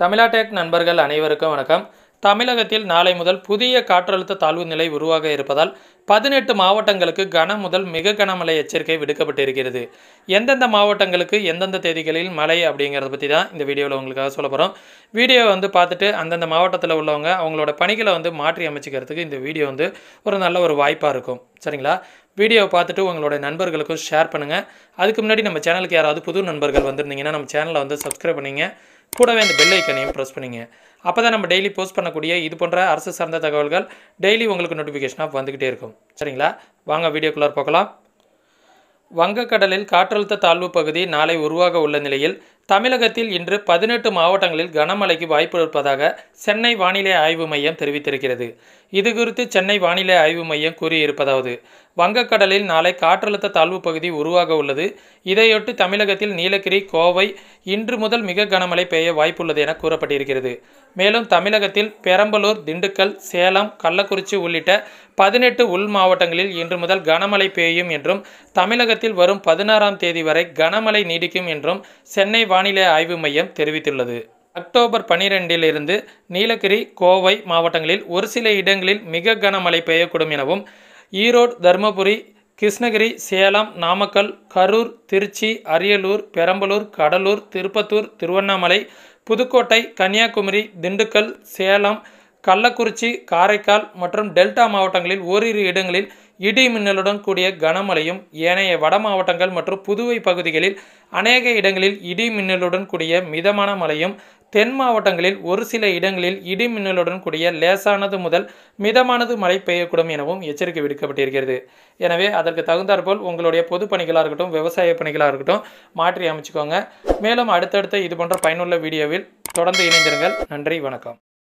தமிழாடெக் நண்பர்கள் அனைவருக்கும் வணக்கம் தமிழகத்தில் நாளை முதல் புதிய காற்றழுத்த தாழ்வு நிலை உருவாக இருப்பதால் பதினெட்டு மாவட்டங்களுக்கு கன முதல் மிக கனமழை எச்சரிக்கை விடுக்கப்பட்டிருக்கிறது எந்தெந்த மாவட்டங்களுக்கு எந்தெந்த தேதிகளில் மழை அப்படிங்கிறத பற்றி தான் இந்த வீடியோவில் உங்களுக்காக சொல்ல போகிறோம் வீடியோவை வந்து பார்த்துட்டு அந்தந்த மாவட்டத்தில் உள்ளவங்க அவங்களோட பணிகளை வந்து மாற்றி அமைச்சிக்கிறதுக்கு இந்த வீடியோ வந்து ஒரு நல்ல ஒரு வாய்ப்பாக இருக்கும் சரிங்களா வீடியோவை பார்த்துட்டு உங்களோட நண்பர்களுக்கும் ஷேர் பண்ணுங்கள் அதுக்கு முன்னாடி நம்ம சேனலுக்கு யாராவது புது நண்பர்கள் வந்திருந்தீங்கன்னா நம்ம சேனலை வந்து சப்ஸ்கிரைப் பண்ணிங்க கூடவே இந்த பெல் ஐக்கனையும் ப்ரெஸ் பண்ணிங்க அப்போ தான் நம்ம டெய்லி போஸ்ட் பண்ணக்கூடிய இது போன்ற அரசு சார்ந்த தகவல்கள் டெய்லி உங்களுக்கு நோட்டிஃபிகேஷனாக வந்துக்கிட்டே இருக்கும் சரிங்களா வாங்க வீடியோக்குள்ளார் பார்க்கலாம் வங்கக்கடலில் காற்றழுத்த தாழ்வு பகுதி நாளை உருவாக உள்ள நிலையில் தமிழகத்தில் இன்று பதினெட்டு மாவட்டங்களில் கனமழைக்கு வாய்ப்பு இருப்பதாக சென்னை வானிலை ஆய்வு மையம் தெரிவித்திருக்கிறது இது குறித்து சென்னை வானிலை ஆய்வு மையம் கூறியிருப்பதாவது வங்கக்கடலில் நாளை காற்றழுத்த தாழ்வு பகுதி உருவாக உள்ளது இதையொட்டி தமிழகத்தில் நீலகிரி கோவை இன்று முதல் மிக கனமழை பெய்ய வாய்ப்புள்ளது என கூறப்பட்டிருக்கிறது மேலும் தமிழகத்தில் பெரம்பலூர் திண்டுக்கல் சேலம் கள்ளக்குறிச்சி உள்ளிட்ட பதினெட்டு உள் மாவட்டங்களில் இன்று முதல் கனமழை பெய்யும் என்றும் தமிழகத்தில் வரும் பதினாறாம் தேதி வரை கனமழை நீடிக்கும் என்றும் சென்னை வானிலை ஆய்வு மையம் தெரிவித்துள்ளது அக்டோபர் பனிரெண்டிலிருந்து நீலகிரி கோவை மாவட்டங்களில் ஒரு சில இடங்களில் மிக கனமழை பெய்யக்கூடும் எனவும் ஈரோடு தருமபுரி கிருஷ்ணகிரி சேலம் நாமக்கல் கரூர் திருச்சி அரியலூர் பெரம்பலூர் கடலூர் திருப்பத்தூர் திருவண்ணாமலை புதுக்கோட்டை கன்னியாகுமரி திண்டுக்கல் சேலம் கள்ளக்குறிச்சி காரைக்கால் மற்றும் டெல்டா மாவட்டங்களில் ஓரிரு இடங்களில் இடி மின்னலுடன் கூடிய கனமழையும் ஏனைய வட மாவட்டங்கள் மற்றும் புதுவை பகுதிகளில் அநேக இடங்களில் இடி மின்னலுடன் கூடிய மிதமான மழையும் தென் மாவட்டங்களில் ஒரு சில இடங்களில் இடி மின்னலுடன் கூடிய லேசானது முதல் மிதமானது மழை பெய்யக்கூடும் எனவும் எச்சரிக்கை விடுக்கப்பட்டிருக்கிறது எனவே அதற்கு தகுந்தாற்போல் உங்களுடைய பொது பணிகளாக இருக்கட்டும் விவசாய பணிகளாக இருக்கட்டும் மாற்றி அமைச்சுக்கோங்க மேலும் அடுத்தடுத்த இது போன்ற பயனுள்ள வீடியோவில் தொடர்ந்து இணைந்திருங்கள் நன்றி வணக்கம்